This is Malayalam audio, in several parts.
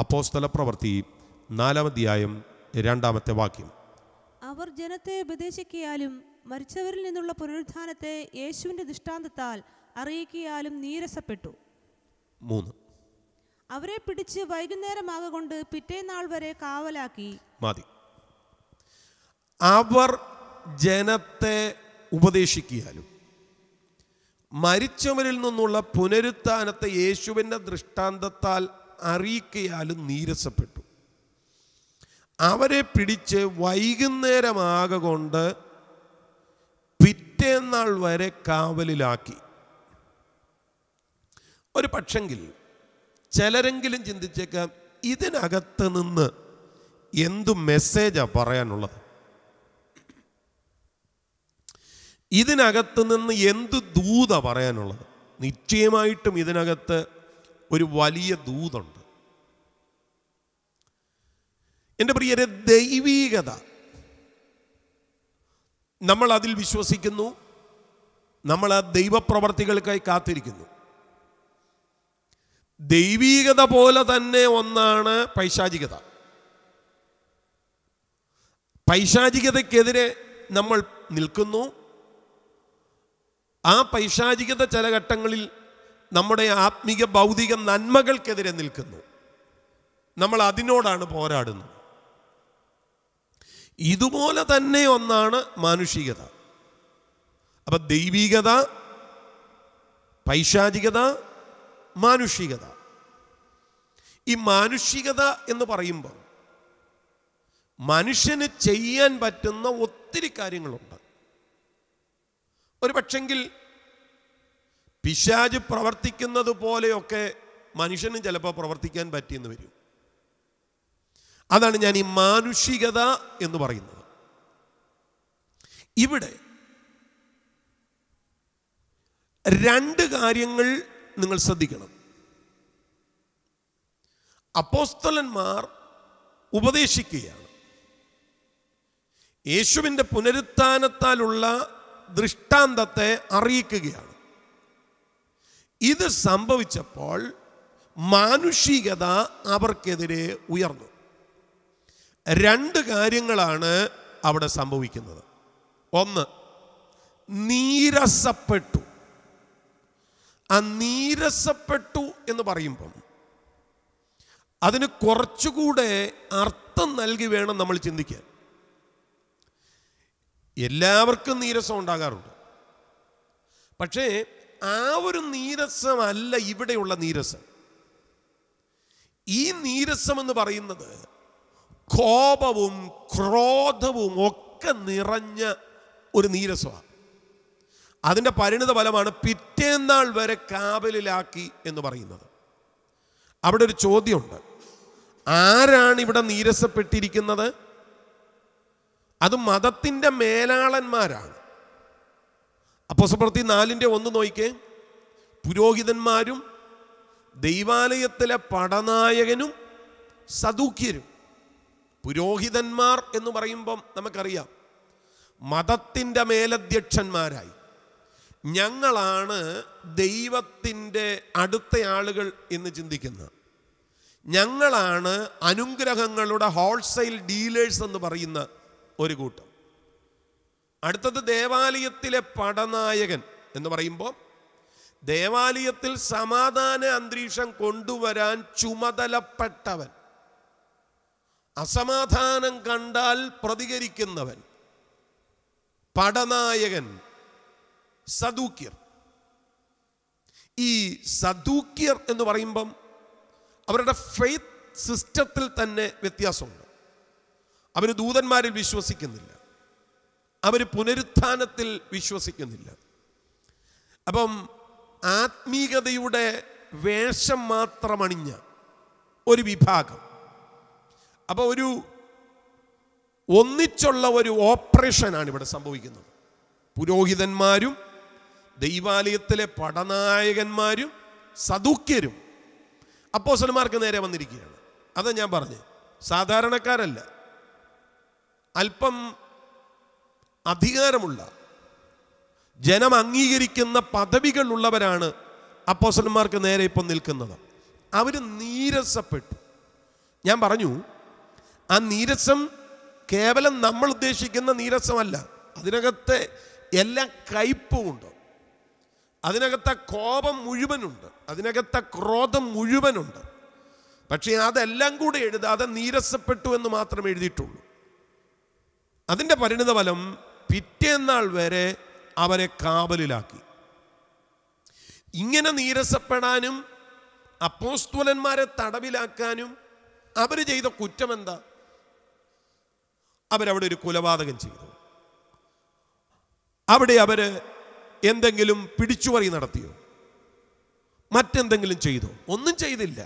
അപ്പോസ്തല പ്രവൃത്തി നാലാമധ്യായം രണ്ടാമത്തെ വാക്യം അവർ ജനത്തെ ഉപദേശിക്കയാലും മരിച്ചവരിൽ നിന്നുള്ള പുനരുത്ഥാനത്തെ യേശുവിന്റെ ദൃഷ്ടാന്തത്താൽ അറിയിക്കയാലും നീരസപ്പെട്ടു മൂന്ന് അവരെ പിടിച്ച് വൈകുന്നേരമാകൊണ്ട് പിറ്റേനാൾ വരെ കാവലാക്കി മതി അവർ ജനത്തെ ഉപദേശിക്കിയാലും മരിച്ചവരിൽ നിന്നുള്ള പുനരുത്ഥാനത്തെ യേശുവിൻ്റെ ദൃഷ്ടാന്തത്താൽ അറിയിക്കയാലും നീരസപ്പെട്ടു അവരെ പിടിച്ച് വൈകുന്നേരമാകെ കൊണ്ട് പിറ്റേന്നാൾ വരെ കാവലിലാക്കി ഒരു പക്ഷെങ്കിൽ ചിലരെങ്കിലും ചിന്തിച്ചേക്കാം ഇതിനകത്ത് നിന്ന് എന്തു മെസ്സേജാണ് പറയാനുള്ളത് ഇതിനകത്ത് നിന്ന് എന്തു ദൂത പറയാനുള്ളത് നിശ്ചയമായിട്ടും ഇതിനകത്ത് ഒരു വലിയ ദൂതുണ്ട് എൻ്റെ പ്രിയരെ ദൈവീകത നമ്മൾ അതിൽ വിശ്വസിക്കുന്നു നമ്മൾ ആ ദൈവപ്രവർത്തികൾക്കായി കാത്തിരിക്കുന്നു ദൈവീകത പോലെ തന്നെ ഒന്നാണ് പൈശാചികത പൈശാചികതയ്ക്കെതിരെ നമ്മൾ നിൽക്കുന്നു ആ പൈശാചികത ചില ഘട്ടങ്ങളിൽ നമ്മുടെ ആത്മീക ഭൗതിക നന്മകൾക്കെതിരെ നിൽക്കുന്നു നമ്മൾ അതിനോടാണ് പോരാടുന്നത് ഇതുപോലെ തന്നെ ഒന്നാണ് മാനുഷികത അപ്പൊ ദൈവികത പൈശാചികത മാനുഷികത ഈ മാനുഷികത എന്ന് പറയുമ്പോൾ മനുഷ്യന് ചെയ്യാൻ പറ്റുന്ന ഒത്തിരി കാര്യങ്ങളുണ്ട് ഒരു പക്ഷെങ്കിൽ പിശാജ് പ്രവർത്തിക്കുന്നത് പോലെയൊക്കെ മനുഷ്യനും ചിലപ്പോൾ പ്രവർത്തിക്കാൻ പറ്റിയെന്ന് വരും അതാണ് ഞാൻ ഈ മാനുഷികത എന്ന് പറയുന്നത് ഇവിടെ രണ്ട് കാര്യങ്ങൾ നിങ്ങൾ ശ്രദ്ധിക്കണം അപ്പോസ്തലന്മാർ ഉപദേശിക്കുകയാണ് യേശുവിൻ്റെ പുനരുത്ഥാനത്താലുള്ള ദൃഷ്ടാന്തത്തെ അറിയിക്കുകയാണ് ഇത് സംഭവിച്ചപ്പോൾ മാനുഷികത അവർക്കെതിരെ ഉയർന്നു രണ്ട് കാര്യങ്ങളാണ് അവിടെ സംഭവിക്കുന്നത് ഒന്ന് നീരസപ്പെട്ടു ആ നീരസപ്പെട്ടു എന്ന് പറയുമ്പം അതിന് കുറച്ചുകൂടെ അർത്ഥം നൽകി വേണം നമ്മൾ ചിന്തിക്കാൻ എല്ലാവർക്കും നീരസം ഉണ്ടാകാറുണ്ട് പക്ഷേ ആ ഒരു നീരസമല്ല ഇവിടെയുള്ള നീരസം ഈ നീരസം എന്ന് പറയുന്നത് കോപവും ക്രോധവും ഒക്കെ നിറഞ്ഞ ഒരു നീരസമാണ് അതിൻ്റെ പരിണിത ഫലമാണ് പിറ്റേന്നാൾ വരെ കാവലിലാക്കി എന്ന് പറയുന്നത് അവിടെ ഒരു ചോദ്യമുണ്ട് ആരാണ് ഇവിടെ നീരസപ്പെട്ടിരിക്കുന്നത് അത് മതത്തിൻ്റെ മേലാളന്മാരാണ് അപ്പോസപ്രവൃത്തി നാലിൻ്റെ ഒന്ന് നോക്കിക്കേ പുരോഹിതന്മാരും ദൈവാലയത്തിലെ പടനായകനും സദൂക്യരും പുരോഹിതന്മാർ എന്ന് പറയുമ്പം നമുക്കറിയാം മതത്തിൻ്റെ മേലധ്യക്ഷന്മാരായി ഞങ്ങളാണ് ദൈവത്തിൻ്റെ അടുത്ത ആളുകൾ എന്ന് ചിന്തിക്കുന്നത് ഞങ്ങളാണ് അനുഗ്രഹങ്ങളുടെ ഹോൾസെയിൽ ഡീലേഴ്സ് എന്ന് പറയുന്ന ഒരു കൂട്ടം അടുത്തത് ദേവാലയത്തിലെ പടനായകൻ എന്ന് പറയുമ്പോൾ ദേവാലയത്തിൽ സമാധാന അന്തരീക്ഷം കൊണ്ടുവരാൻ ചുമതലപ്പെട്ടവൻ അസമാധാനം കണ്ടാൽ പ്രതികരിക്കുന്നവൻ പടനായകൻ സദൂക്യർ ഈ സദൂക്യർ എന്ന് പറയുമ്പം അവരുടെ ഫെയ്ത്ത് സിസ്റ്റത്തിൽ തന്നെ വ്യത്യാസമുണ്ട് അവർ ദൂതന്മാരിൽ വിശ്വസിക്കുന്നില്ല അവർ പുനരുത്ഥാനത്തിൽ വിശ്വസിക്കുന്നില്ല അപ്പം ആത്മീകതയുടെ വേഷം മാത്രമണിഞ്ഞ ഒരു വിഭാഗം അപ്പോൾ ഒരു ഒന്നിച്ചുള്ള ഒരു ഓപ്പറേഷനാണ് ഇവിടെ സംഭവിക്കുന്നത് പുരോഹിതന്മാരും ദൈവാലയത്തിലെ പടനായകന്മാരും സദൂക്യരും അപ്പോസന്മാർക്ക് നേരെ വന്നിരിക്കുകയാണ് അതാ ഞാൻ പറഞ്ഞത് സാധാരണക്കാരല്ല അല്പം അധികാരമുള്ള ജനം അംഗീകരിക്കുന്ന പദവികളുള്ളവരാണ് അപ്പോസന്മാർക്ക് നേരെ ഇപ്പം നിൽക്കുന്നത് അവർ നീരസപ്പെട്ടു ഞാൻ പറഞ്ഞു ആ നീരസം കേവലം നമ്മൾ ഉദ്ദേശിക്കുന്ന നീരസമല്ല അതിനകത്തെ എല്ലാ കയ്പും ഉണ്ട് അതിനകത്തെ കോപം മുഴുവനുണ്ട് അതിനകത്തെ ക്രോധം മുഴുവനുണ്ട് പക്ഷേ അതെല്ലാം കൂടെ എഴുതാതെ നീരസപ്പെട്ടു എന്ന് മാത്രം എഴുതിയിട്ടുള്ളൂ അതിൻ്റെ പരിണിതഫലം പിറ്റേന്നാൾ വരെ അവരെ കാവലിലാക്കി ഇങ്ങനെ നീരസപ്പെടാനും അപ്പോസ്തുലന്മാരെ തടവിലാക്കാനും അവർ ചെയ്ത കുറ്റം എന്താ അവരവിടെ ഒരു കൊലപാതകം ചെയ്തു അവിടെ അവർ എന്തെങ്കിലും പിടിച്ചുപറി നടത്തിയോ മറ്റെന്തെങ്കിലും ചെയ്തു ഒന്നും ചെയ്തില്ല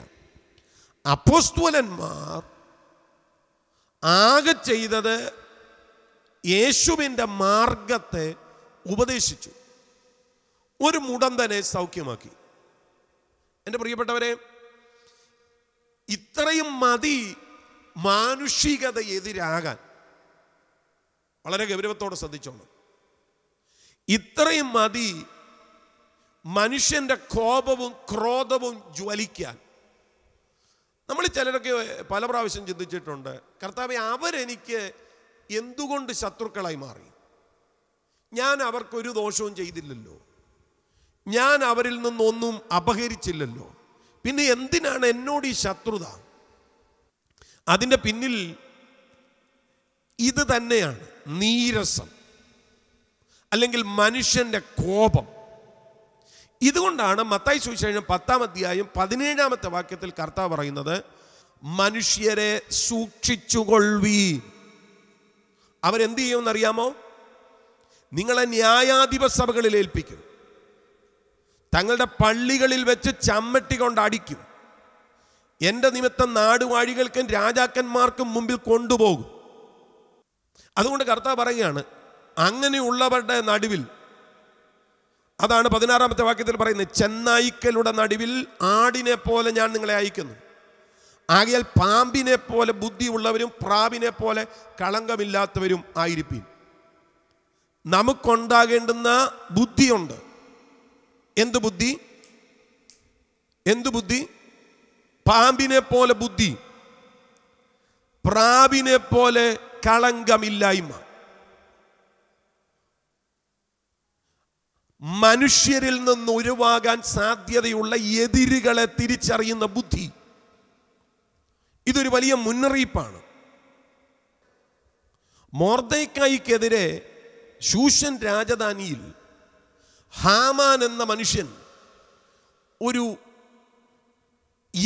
അപ്പോസ്തോലന്മാർ ആകെ ചെയ്തത് യേശുവിൻ്റെ മാർഗത്തെ ഉപദേശിച്ചു ഒരു മുടന്തനെ സൗഖ്യമാക്കി എൻ്റെ പ്രിയപ്പെട്ടവരെ ഇത്രയും മതി മാനുഷികത എതിരാകാൻ വളരെ ഗൗരവത്തോടെ ശ്രദ്ധിച്ചോണം ഇത്രയും മതി മനുഷ്യൻ്റെ കോപവും ക്രോധവും ജ്വലിക്കാൻ നമ്മൾ ചിലരൊക്കെ പല പ്രാവശ്യം ചിന്തിച്ചിട്ടുണ്ട് കർത്താവ് അവരെനിക്ക് എന്തുകൊണ്ട് ശത്രുക്കളായി മാറി ഞാൻ അവർക്കൊരു ദോഷവും ചെയ്തില്ലല്ലോ ഞാൻ അവരിൽ നിന്നൊന്നും അപഹരിച്ചില്ലല്ലോ പിന്നെ എന്തിനാണ് എന്നോട് ഈ ശത്രുത അതിൻ്റെ പിന്നിൽ ഇത് തന്നെയാണ് നീരസം അല്ലെങ്കിൽ മനുഷ്യൻ്റെ കോപം ഇതുകൊണ്ടാണ് മത്തായി സുവിശേഷം പത്താം അധ്യായം പതിനേഴാമത്തെ വാക്യത്തിൽ കർത്താവ് പറയുന്നത് മനുഷ്യരെ സൂക്ഷിച്ചുകൊള്ളുകയും അവരെന്ത് ചെയ്യുമെന്നറിയാമോ നിങ്ങളെ ന്യായാധിപ സഭകളിൽ ഏൽപ്പിക്കും തങ്ങളുടെ പള്ളികളിൽ വെച്ച് ചമ്മട്ടി കൊണ്ട് അടിക്കും എൻ്റെ നിമിത്തം നാടുവാഴികൾക്കും രാജാക്കന്മാർക്കും മുമ്പിൽ കൊണ്ടുപോകും അതുകൊണ്ട് കർത്താവ് പറയുകയാണ് അങ്ങനെയുള്ളവരുടെ നടുവിൽ അതാണ് പതിനാറാമത്തെ വാക്യത്തിൽ പറയുന്നത് ചെന്നായിക്കലുടെ നടുവിൽ ആടിനെ പോലെ ഞാൻ നിങ്ങളെ അയക്കുന്നു ആകയാൽ പാമ്പിനെ പോലെ ബുദ്ധിയുള്ളവരും പ്രാവിനെ പോലെ കളങ്കമില്ലാത്തവരും ആയിരിക്കും നമുക്കുണ്ടാകേണ്ടുന്ന ബുദ്ധിയുണ്ട് എന്ത് ബുദ്ധി എന്ത് ബുദ്ധി പാമ്പിനെ പോലെ ബുദ്ധി പ്രാവിനെ പോലെ കളങ്കമില്ലായ്മ മനുഷ്യരിൽ നിന്ന് ഒഴിവാകാൻ സാധ്യതയുള്ള എതിരുകളെ തിരിച്ചറിയുന്ന ബുദ്ധി ഇതൊരു വലിയ മുന്നറിയിപ്പാണ് മോർദൈക്കായിക്കെതിരെ ശൂഷൻ രാജധാനിയിൽ ഹാമാൻ എന്ന മനുഷ്യൻ ഒരു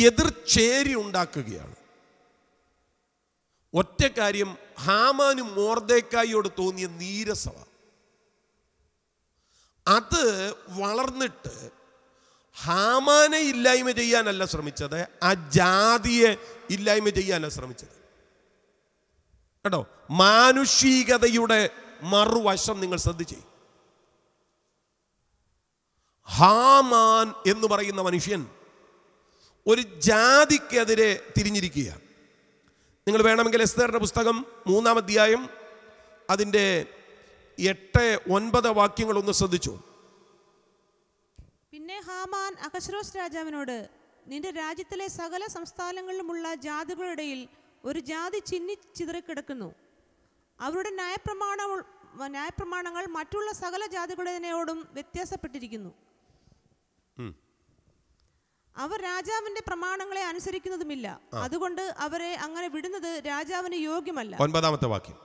എതിർചേരി ഉണ്ടാക്കുകയാണ് ഒറ്റ കാര്യം ഹാമാനും മോർദേക്കായിയോട് തോന്നിയ നീരസവ അത് വളർന്നിട്ട് ഹാമാനെ ഇല്ലായ്മ ചെയ്യാനല്ല ശ്രമിച്ചത് ആ ജാതിയെ ഇല്ലായ്മ ചെയ്യാനല്ല ശ്രമിച്ചത് കേട്ടോ മാനുഷികതയുടെ മറുവശം നിങ്ങൾ ശ്രദ്ധിച്ചു ഹാമാൻ എന്ന് പറയുന്ന മനുഷ്യൻ ഒരു ജാതിക്കെതിരെ തിരിഞ്ഞിരിക്കുക നിങ്ങൾ വേണമെങ്കിൽ എസ്തേറിന്റെ പുസ്തകം മൂന്നാം അധ്യായം അതിൻ്റെ എട്ട് ഒൻപത് വാക്യങ്ങളൊന്ന് ശ്രദ്ധിച്ചു പിന്നെ ഹാമാൻ അഹശ്രോസ് രാജാവിനോട് നിന്റെ രാജ്യത്തിലെ സകല സംസ്ഥാനങ്ങളിലുമുള്ള ജാതികളുടെ ഒരു ജാതി ചിന്നി ചിതറിക്കിടക്കുന്നു അവരുടെ ന്യായപ്രമാണ ന്യായപ്രമാണങ്ങൾ മറ്റുള്ള സകല ജാതികളോടും വ്യത്യാസപ്പെട്ടിരിക്കുന്നു അവർ രാജാവിന്റെ പ്രമാണങ്ങളെ അനുസരിക്കുന്നതുമില്ല അതുകൊണ്ട് അവരെ അങ്ങനെ വിടുന്നത് രാജാവിന് യോഗ്യമല്ല ഒൻപതാമത്തെ വാക്യം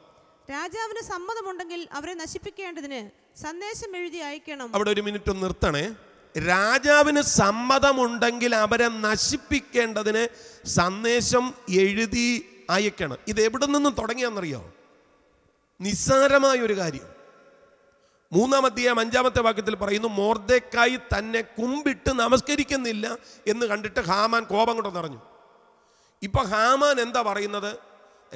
രാജാവിന് സമ്മതമുണ്ടെങ്കിൽ അവരെ നശിപ്പിക്കേണ്ടതിന് സന്ദേശം എഴുതി അയക്കണം അവിടെ ഒരു മിനിറ്റ് നിർത്തണേ രാജാവിന് സമ്മതമുണ്ടെങ്കിൽ അവരെ നശിപ്പിക്കേണ്ടതിന് സന്ദേശം എഴുതി അയക്കണം ഇത് എവിടെ നിന്നും തുടങ്ങിയാണെന്നറിയോ നിസ്സാരമായ ഒരു കാര്യം മൂന്നാമത്തെ അധ്യായം അഞ്ചാമത്തെ വാക്യത്തിൽ പറയുന്നു മോർദേക്കായി തന്നെ കുമ്പിട്ട് നമസ്കരിക്കുന്നില്ല എന്ന് കണ്ടിട്ട് ഹാമാൻ കോപം കൊണ്ട് നിറഞ്ഞു ഇപ്പം ഹാമാൻ എന്താ പറയുന്നത്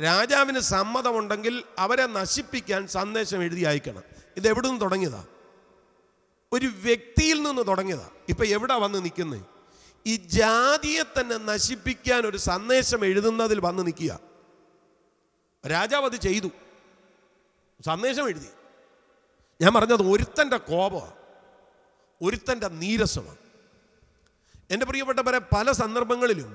രാജാവിന് സമ്മതമുണ്ടെങ്കിൽ അവരെ നശിപ്പിക്കാൻ സന്ദേശം എഴുതി അയക്കണം ഇത് എവിടെ നിന്ന് തുടങ്ങിയതാണ് ഒരു വ്യക്തിയിൽ നിന്ന് തുടങ്ങിയതാണ് ഇപ്പം എവിടെ വന്ന് നിൽക്കുന്നത് ഈ ജാതിയെ തന്നെ നശിപ്പിക്കാൻ ഒരു സന്ദേശം എഴുതുന്നതിൽ വന്ന് നിൽക്കുക രാജാവ് അത് ചെയ്തു സന്ദേശം എഴുതി ഞാൻ പറഞ്ഞത് ഒരുത്തൻ്റെ കോപമാണ് ഒരുത്തൻ്റെ നീരസമാണ് എൻ്റെ പ്രിയപ്പെട്ടവരെ പല സന്ദർഭങ്ങളിലും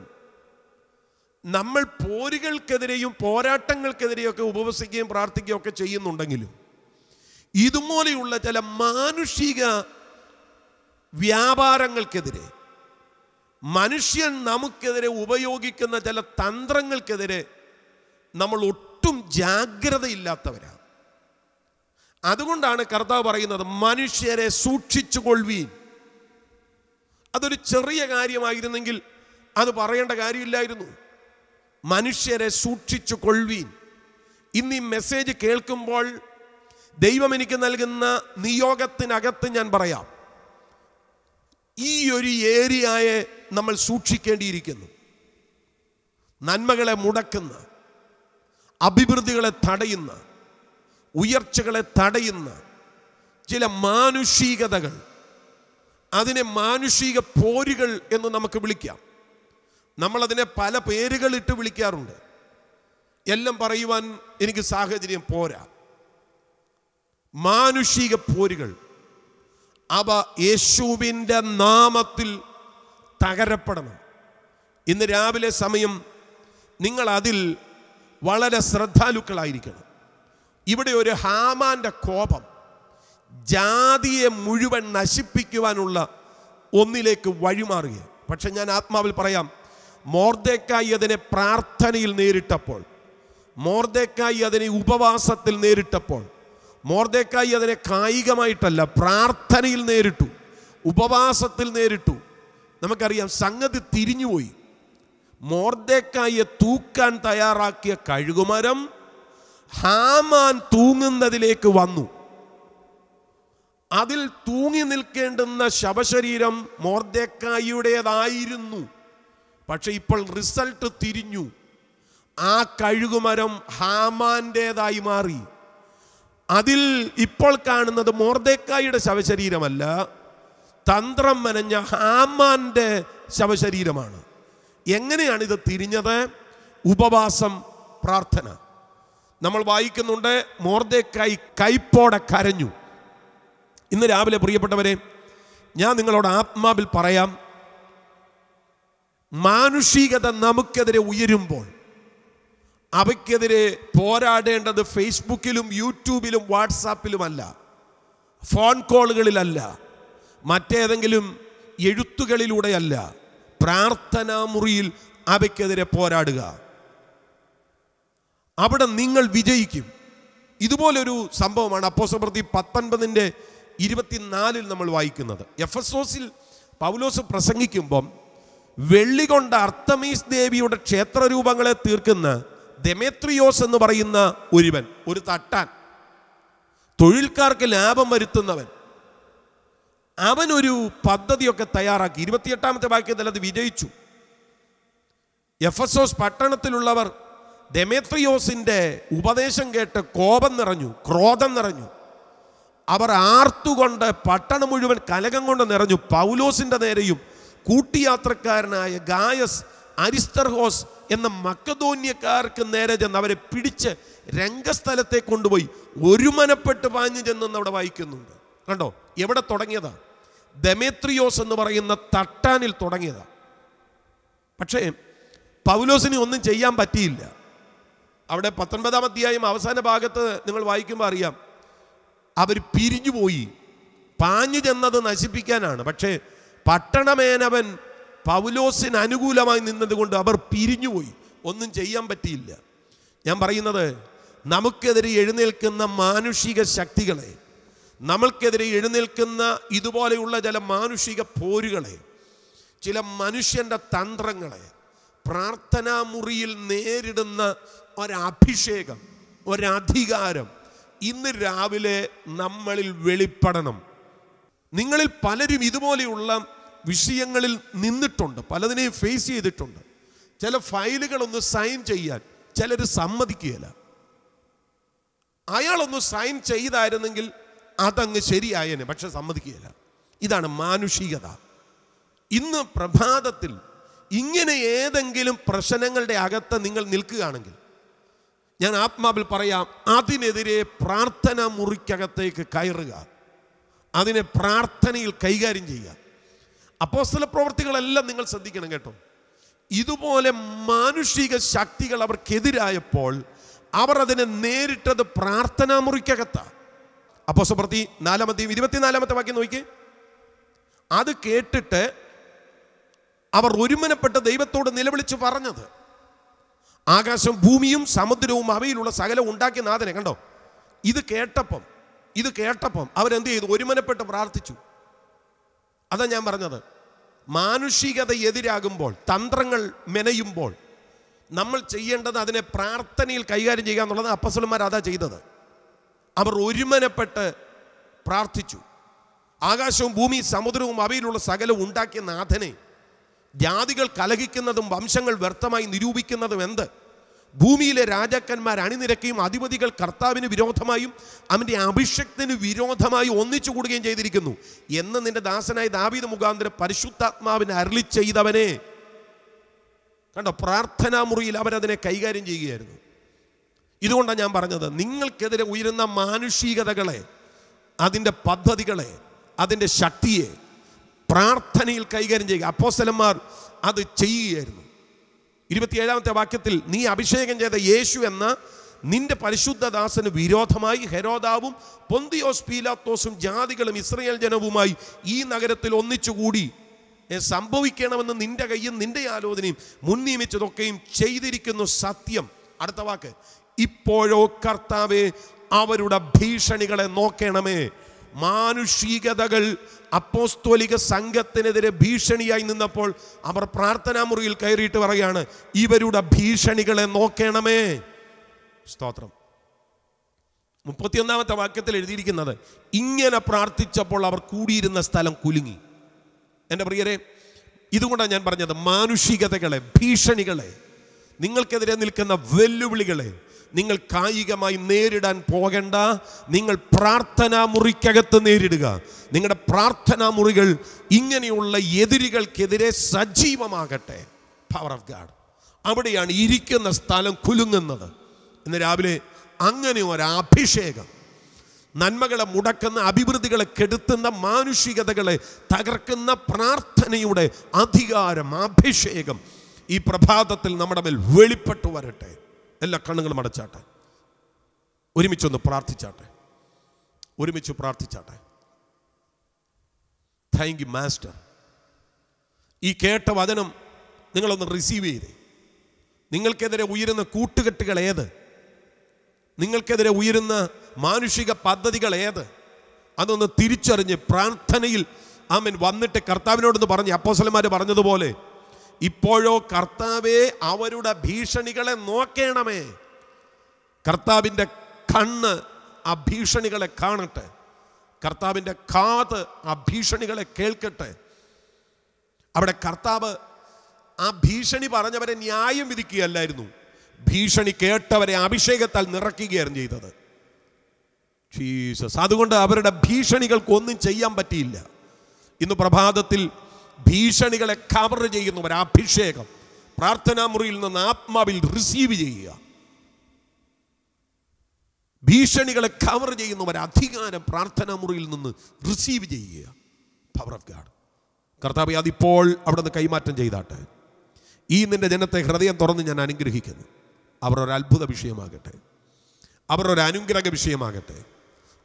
നമ്മൾ പോരുകൾക്കെതിരെയും പോരാട്ടങ്ങൾക്കെതിരെയൊക്കെ ഉപവസിക്കുകയും പ്രാർത്ഥിക്കുകയും ഒക്കെ ചെയ്യുന്നുണ്ടെങ്കിലും ഇതുപോലെയുള്ള ചില മാനുഷിക വ്യാപാരങ്ങൾക്കെതിരെ മനുഷ്യൻ നമുക്കെതിരെ ഉപയോഗിക്കുന്ന ചില തന്ത്രങ്ങൾക്കെതിരെ നമ്മൾ ഒട്ടും ജാഗ്രതയില്ലാത്തവരാണ് അതുകൊണ്ടാണ് കർത്താവ് പറയുന്നത് മനുഷ്യരെ സൂക്ഷിച്ചു കൊള്ളുവീൻ അതൊരു ചെറിയ കാര്യമായിരുന്നെങ്കിൽ അത് പറയേണ്ട കാര്യമില്ലായിരുന്നു മനുഷ്യരെ സൂക്ഷിച്ചു കൊള്ളുവീൻ ഇന്നീ മെസ്സേജ് കേൾക്കുമ്പോൾ ദൈവം എനിക്ക് നൽകുന്ന നിയോഗത്തിനകത്ത് ഞാൻ പറയാം ഈ ഒരു ഏരിയയെ നമ്മൾ സൂക്ഷിക്കേണ്ടിയിരിക്കുന്നു നന്മകളെ മുടക്കുന്ന അഭിവൃദ്ധികളെ തടയുന്ന ഉയർച്ചകളെ തടയുന്ന ചില മാനുഷികതകൾ അതിനെ മാനുഷിക പോരുകൾ എന്ന് നമുക്ക് വിളിക്കാം നമ്മളതിനെ പല പേരുകളിട്ട് വിളിക്കാറുണ്ട് എല്ലാം പറയുവാൻ എനിക്ക് സാഹചര്യം പോരാ മാനുഷിക പോരുകൾ അവ യേശുവിൻ്റെ നാമത്തിൽ തകരപ്പെടണം ഇന്ന് രാവിലെ സമയം നിങ്ങൾ അതിൽ വളരെ ശ്രദ്ധാലുക്കളായിരിക്കണം ഇവിടെ ഒരു ഹാമാൻ്റെ കോപം ജാതിയെ മുഴുവൻ നശിപ്പിക്കുവാനുള്ള ഒന്നിലേക്ക് വഴിമാറുക പക്ഷെ ഞാൻ ആത്മാവിൽ പറയാം മോർദേക്കായി അതിനെ പ്രാർത്ഥനയിൽ നേരിട്ടപ്പോൾ മോർദേക്കായി അതിനെ ഉപവാസത്തിൽ നേരിട്ടപ്പോൾ മോർദേക്കായി അതിനെ കായികമായിട്ടല്ല പ്രാർത്ഥനയിൽ നേരിട്ടു ഉപവാസത്തിൽ നേരിട്ടു നമുക്കറിയാം സംഗതി തിരിഞ്ഞുപോയി മോർദേക്കായെ തൂക്കാൻ തയ്യാറാക്കിയ കഴുകുമരം ഹാമാൻ തൂങ്ങുന്നതിലേക്ക് വന്നു അതിൽ തൂങ്ങി നിൽക്കേണ്ടുന്ന ശവശരീരം മോർദേക്കായിയുടേതായിരുന്നു പക്ഷെ ഇപ്പോൾ റിസൾട്ട് തിരിഞ്ഞു ആ കഴുകുമരം ഹാമാൻ്റേതായി മാറി അതിൽ ഇപ്പോൾ കാണുന്നത് മോർദേക്കായുടെ ശവശരീരമല്ല തന്ത്രം മെനഞ്ഞ ഹാമാൻ്റെ ശവശരീരമാണ് എങ്ങനെയാണ് ഇത് തിരിഞ്ഞത് ഉപവാസം പ്രാർത്ഥന നമ്മൾ വായിക്കുന്നുണ്ട് മോർദേക്കായി കൈപ്പോടെ കരഞ്ഞു ഇന്ന് രാവിലെ പ്രിയപ്പെട്ടവരെ ഞാൻ നിങ്ങളോട് ആത്മാവിൽ പറയാം മാനുഷികത നമുക്കെതിരെ ഉയരുമ്പോൾ അവയ്ക്കെതിരെ പോരാടേണ്ടത് ഫേസ്ബുക്കിലും യൂട്യൂബിലും വാട്സാപ്പിലുമല്ല ഫോൺ കോളുകളിലല്ല മറ്റേതെങ്കിലും എഴുത്തുകളിലൂടെയല്ല പ്രാർത്ഥനാ മുറിയിൽ അവയ്ക്കെതിരെ പോരാടുക അവിടെ നിങ്ങൾ വിജയിക്കും ഇതുപോലൊരു സംഭവമാണ് അപ്പോസപ്രതി പത്തൊൻപതിൻ്റെ ഇരുപത്തിനാലിൽ നമ്മൾ വായിക്കുന്നത് എഫ് എസ് ഓസിൽ പൗലോസ് പ്രസംഗിക്കുമ്പം വെള്ളി കൊണ്ട് അർത്തമീസ് ദേവിയുടെ ക്ഷേത്രരൂപങ്ങളെ തീർക്കുന്ന ദെമേത്രിയോസ് എന്ന് പറയുന്ന ഒരുവൻ ഒരു തട്ടാൻ തൊഴിൽക്കാർക്ക് ലാഭം വരുത്തുന്നവൻ അവനൊരു പദ്ധതിയൊക്കെ തയ്യാറാക്കി ഇരുപത്തിയെട്ടാമത്തെ വാക്യത്തിൽ അത് വിജയിച്ചു ഓസ് പട്ടണത്തിലുള്ളവർ ഡെമേത്രിയോസിൻ്റെ ഉപദേശം കേട്ട് കോപം നിറഞ്ഞു ക്രോധം നിറഞ്ഞു അവർ ആർത്തുകൊണ്ട് പട്ടണം മുഴുവൻ കലകം കൊണ്ട് നിറഞ്ഞു പൗലോസിൻ്റെ നേരെയും കൂട്ടിയാത്രക്കാരനായ ഗായസ് അരിസ്തർഹോസ് എന്ന മക്കധോന്യക്കാർക്ക് നേരെ ചെന്ന് അവരെ പിടിച്ച് രംഗസ്ഥലത്തെ കൊണ്ടുപോയി ഒരുമനപ്പെട്ട് പാഞ്ഞു ചെന്നെന്ന് അവിടെ വായിക്കുന്നുണ്ട് കണ്ടോ എവിടെ തുടങ്ങിയതാ ദമേത്രിയോസ് എന്ന് പറയുന്ന തട്ടാനിൽ തുടങ്ങിയതാ പക്ഷേ പൗലോസിന് ഒന്നും ചെയ്യാൻ പറ്റിയില്ല അവിടെ പത്തൊൻപതാം അധ്യായം അവസാന ഭാഗത്ത് നിങ്ങൾ വായിക്കുമ്പോൾ അറിയാം അവർ പിരിഞ്ഞു പോയി പാഞ്ഞു ചെന്നത് നശിപ്പിക്കാനാണ് പക്ഷേ പട്ടണമേനവൻ പൗലോസിന് അനുകൂലമായി നിന്നതുകൊണ്ട് അവർ പിരിഞ്ഞുപോയി ഒന്നും ചെയ്യാൻ പറ്റിയില്ല ഞാൻ പറയുന്നത് നമുക്കെതിരെ എഴുന്നേൽക്കുന്ന മാനുഷിക ശക്തികളെ നമ്മൾക്കെതിരെ എഴുന്നേൽക്കുന്ന ഇതുപോലെയുള്ള ചില മാനുഷിക പോരുകളെ ചില മനുഷ്യൻ്റെ തന്ത്രങ്ങളെ പ്രാർത്ഥനാ മുറിയിൽ നേരിടുന്ന ഒരഭിഷേകം ഒരധികാരം ഇന്ന് രാവിലെ നമ്മളിൽ വെളിപ്പെടണം നിങ്ങളിൽ പലരും ഇതുപോലെയുള്ള വിഷയങ്ങളിൽ നിന്നിട്ടുണ്ട് പലതിനെയും ഫേസ് ചെയ്തിട്ടുണ്ട് ചില ഫയലുകളൊന്ന് സൈൻ ചെയ്യാൻ ചിലർ സമ്മതിക്കുകയില്ല അയാളൊന്ന് സൈൻ ചെയ്തായിരുന്നെങ്കിൽ അതങ്ങ് ശരിയായേനെ പക്ഷെ സമ്മതിക്കുകയില്ല ഇതാണ് മാനുഷികത ഇന്ന് പ്രഭാതത്തിൽ ഇങ്ങനെ ഏതെങ്കിലും പ്രശ്നങ്ങളുടെ അകത്ത് നിങ്ങൾ നിൽക്കുകയാണെങ്കിൽ ഞാൻ ആത്മാവിൽ പറയാം അതിനെതിരെ പ്രാർത്ഥന മുറിക്കകത്തേക്ക് കയറുക അതിനെ പ്രാർത്ഥനയിൽ കൈകാര്യം ചെയ്യുക അപ്പോസ്തല പ്രവർത്തികളെല്ലാം നിങ്ങൾ ശ്രദ്ധിക്കണം കേട്ടോ ഇതുപോലെ മാനുഷിക ശക്തികൾ അവർക്കെതിരായപ്പോൾ അവർ അതിനെ നേരിട്ടത് പ്രാർത്ഥനാ മുറിക്കകത്ത അപ്പോസ്തല പ്രവൃത്തി നാലാമത്തെ ഇരുപത്തിനാലാമത്തെ വാക്യം നോക്കി അത് കേട്ടിട്ട് അവർ ഒരുമനപ്പെട്ട ദൈവത്തോട് നിലവിളിച്ച് പറഞ്ഞത് ആകാശം ഭൂമിയും സമുദ്രവും അവയിലുള്ള സകലം ഉണ്ടാക്കിയ നാഥനെ കണ്ടോ ഇത് കേട്ടപ്പം ഇത് കേട്ടപ്പം അവരെന്ത് ചെയ്തു ഒരുമനപ്പെട്ട് പ്രാർത്ഥിച്ചു അതാ ഞാൻ പറഞ്ഞത് മാനുഷികത എതിരാകുമ്പോൾ തന്ത്രങ്ങൾ മെനയുമ്പോൾ നമ്മൾ ചെയ്യേണ്ടത് അതിനെ പ്രാർത്ഥനയിൽ കൈകാര്യം ചെയ്യുക എന്നുള്ളത് അപ്പസലന്മാർ അതാ ചെയ്തത് അവർ ഒരുമനപ്പെട്ട് പ്രാർത്ഥിച്ചു ആകാശവും ഭൂമി സമുദ്രവും അവയിലുള്ള സകലവും ഉണ്ടാക്കിയ നാഥനെ ജാതികൾ കലഹിക്കുന്നതും വംശങ്ങൾ വ്യർത്ഥമായി നിരൂപിക്കുന്നതും എന്ത് ഭൂമിയിലെ രാജാക്കന്മാർ അണിനിരക്കുകയും അധിപതികൾ കർത്താവിന് വിരോധമായും അവൻ്റെ അഭിഷക്തിന് വിരോധമായി ഒന്നിച്ചു കൂടുകയും ചെയ്തിരിക്കുന്നു എന്ന് നിന്റെ ദാസനായ ദാവീദ് മുഖാന്തര പരിശുദ്ധാത്മാവിനെ അരളി ചെയ്തവനെ കണ്ടോ പ്രാർത്ഥനാ മുറിയിൽ അവരതിനെ കൈകാര്യം ചെയ്യുകയായിരുന്നു ഇതുകൊണ്ടാണ് ഞാൻ പറഞ്ഞത് നിങ്ങൾക്കെതിരെ ഉയരുന്ന മാനുഷികതകളെ അതിൻ്റെ പദ്ധതികളെ അതിൻ്റെ ശക്തിയെ പ്രാർത്ഥനയിൽ കൈകാര്യം ചെയ്യുക അപ്പോസലന്മാർ അത് ചെയ്യുകയായിരുന്നു ഇരുപത്തിയേഴാമത്തെ വാക്യത്തിൽ നീ അഭിഷേകം ചെയ്ത യേശു എന്ന നിന്റെ പരിശുദ്ധദാസന് വിരോധമായി ഹെരോദാവും പൊന്തിയോസ് പീലാത്തോസും ജാതികളും ഇസ്രയേൽ ജനവുമായി ഈ നഗരത്തിൽ ഒന്നിച്ചുകൂടി സംഭവിക്കണമെന്ന് നിന്റെ കയ്യും നിന്റെ ആലോചനയും മുൻനിയമിച്ചതൊക്കെയും ചെയ്തിരിക്കുന്നു സത്യം അടുത്ത വാക്ക് ഇപ്പോഴോ കർത്താവെ അവരുടെ ഭീഷണികളെ നോക്കണമേ മാനുഷികതകൾ അപ്പോസ്തോലിക സംഘത്തിനെതിരെ ഭീഷണിയായി നിന്നപ്പോൾ അവർ പ്രാർത്ഥനാ മുറിയിൽ കയറിയിട്ട് പറയാണ് ഇവരുടെ ഭീഷണികളെ നോക്കണമേ സ്തോത്രം മുപ്പത്തിയൊന്നാമത്തെ വാക്യത്തിൽ എഴുതിയിരിക്കുന്നത് ഇങ്ങനെ പ്രാർത്ഥിച്ചപ്പോൾ അവർ കൂടിയിരുന്ന സ്ഥലം കുലുങ്ങി എൻ്റെ പ്രിയരെ ഇതുകൊണ്ടാണ് ഞാൻ പറഞ്ഞത് മാനുഷികതകളെ ഭീഷണികളെ നിങ്ങൾക്കെതിരെ നിൽക്കുന്ന വെല്ലുവിളികളെ നിങ്ങൾ കായികമായി നേരിടാൻ പോകണ്ട നിങ്ങൾ പ്രാർത്ഥനാ മുറിക്കകത്ത് നേരിടുക നിങ്ങളുടെ പ്രാർത്ഥനാ മുറികൾ ഇങ്ങനെയുള്ള എതിരികൾക്കെതിരെ സജീവമാകട്ടെ പവർ ഓഫ് ഗാഡ് അവിടെയാണ് ഇരിക്കുന്ന സ്ഥലം കുലുങ്ങുന്നത് ഇന്ന് രാവിലെ അങ്ങനെ ഒരഭിഷേകം നന്മകളെ മുടക്കുന്ന അഭിവൃദ്ധികളെ കെടുത്തുന്ന മാനുഷികതകളെ തകർക്കുന്ന പ്രാർത്ഥനയുടെ അധികാരം അഭിഷേകം ഈ പ്രഭാതത്തിൽ നമ്മുടെ മേൽ വെളിപ്പെട്ടു വരട്ടെ എല്ലാ കണ്ണുകളും അടച്ചാട്ടെ ഒരുമിച്ചൊന്ന് പ്രാർത്ഥിച്ചാട്ടെ ഒരുമിച്ച് പ്രാർത്ഥിച്ചാട്ടെ താങ്ക് യു മാസ്റ്റർ ഈ കേട്ട വചനം നിങ്ങളൊന്ന് റിസീവ് ചെയ്തേ നിങ്ങൾക്കെതിരെ ഉയരുന്ന കൂട്ടുകെട്ടുകൾ ഏത് നിങ്ങൾക്കെതിരെ ഉയരുന്ന മാനുഷിക പദ്ധതികൾ ഏത് അതൊന്ന് തിരിച്ചറിഞ്ഞ് പ്രാർത്ഥനയിൽ ആമൻ വന്നിട്ട് കർത്താവിനോടൊന്ന് പറഞ്ഞ് അപ്പോസലന്മാർ പറഞ്ഞതുപോലെ ഇപ്പോഴോ കർത്താവെ അവരുടെ ഭീഷണികളെ നോക്കേണമേ കർത്താവിൻ്റെ കണ്ണ് ആ ഭീഷണികളെ കാണട്ടെ കർത്താവിൻ്റെ കാത് ആ ഭീഷണികളെ കേൾക്കട്ടെ അവിടെ കർത്താവ് ആ ഭീഷണി പറഞ്ഞവരെ ന്യായം വിധിക്കുകയല്ലായിരുന്നു ഭീഷണി കേട്ടവരെ അഭിഷേകത്താൽ നിറയ്ക്കുകയായിരുന്നു ചെയ്തത് ജീസസ് അതുകൊണ്ട് അവരുടെ ഭീഷണികൾക്ക് ഒന്നും ചെയ്യാൻ പറ്റിയില്ല ഇന്ന് പ്രഭാതത്തിൽ ഭീഷണികളെ കവർ ചെയ്യുന്നവർ അഭിഷേകം പ്രാർത്ഥനാ മുറിയിൽ നിന്ന് ആത്മാവിൽ റിസീവ് ചെയ്യുക ഭീഷണികളെ കവർ ചെയ്യുന്നവർ അധികാരം പ്രാർത്ഥനാ മുറിയിൽ നിന്ന് റിസീവ് ചെയ്യുക പവർ ഓഫ് ഗാഡ് കർത്താവ് അതിപ്പോൾ അവിടെ നിന്ന് കൈമാറ്റം ചെയ്താട്ടെ ഈ നിന്റെ ജനത്തെ ഹൃദയം തുറന്ന് ഞാൻ അനുഗ്രഹിക്കുന്നു അവർ ഒരു അത്ഭുത വിഷയമാകട്ടെ അവർ ഒരു അനുഗ്രഹ വിഷയമാകട്ടെ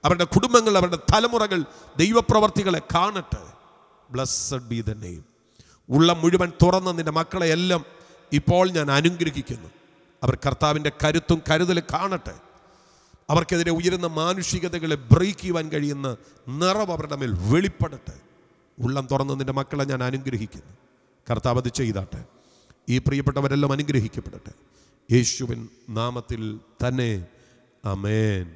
അവരുടെ കുടുംബങ്ങൾ അവരുടെ തലമുറകൾ ദൈവപ്രവർത്തികളെ കാണട്ടെ ബ്ലസ്സഡ് ബി ദ നെയ്മ് ഉള്ള മുഴുവൻ തുറന്ന നിൻ്റെ മക്കളെ എല്ലാം ഇപ്പോൾ ഞാൻ അനുഗ്രഹിക്കുന്നു അവർ കർത്താവിൻ്റെ കരുത്തും കരുതലും കാണട്ടെ അവർക്കെതിരെ ഉയരുന്ന മാനുഷികതകളെ ബ്രേക്ക് ചെയ്യുവാൻ കഴിയുന്ന നിറവ് അവരുടെ മേൽ വെളിപ്പെടട്ടെ ഉള്ളം തുറന്ന് നിൻ്റെ മക്കളെ ഞാൻ അനുഗ്രഹിക്കുന്നു കർത്താവ് അത് ചെയ്താട്ടെ ഈ പ്രിയപ്പെട്ടവരെല്ലാം അനുഗ്രഹിക്കപ്പെടട്ടെ യേശുവിൻ നാമത്തിൽ തന്നെ അമേൻ